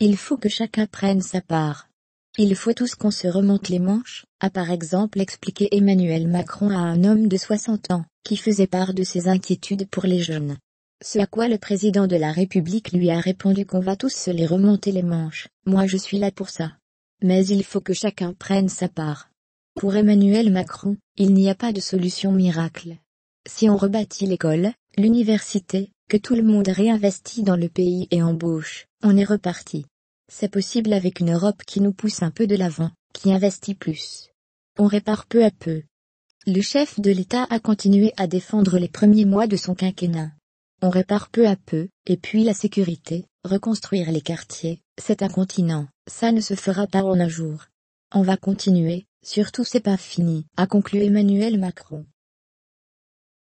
Il faut que chacun prenne sa part. Il faut tous qu'on se remonte les manches, a par exemple expliqué Emmanuel Macron à un homme de 60 ans, qui faisait part de ses inquiétudes pour les jeunes. Ce à quoi le président de la République lui a répondu qu'on va tous se les remonter les manches, moi je suis là pour ça. Mais il faut que chacun prenne sa part. Pour Emmanuel Macron, il n'y a pas de solution miracle. Si on rebâtit l'école, l'université, que tout le monde réinvestit dans le pays et embauche, on est reparti. C'est possible avec une Europe qui nous pousse un peu de l'avant, qui investit plus. On répare peu à peu. Le chef de l'État a continué à défendre les premiers mois de son quinquennat. On répare peu à peu, et puis la sécurité, reconstruire les quartiers, c'est un continent, ça ne se fera pas en un jour. On va continuer, surtout c'est pas fini, a conclu Emmanuel Macron.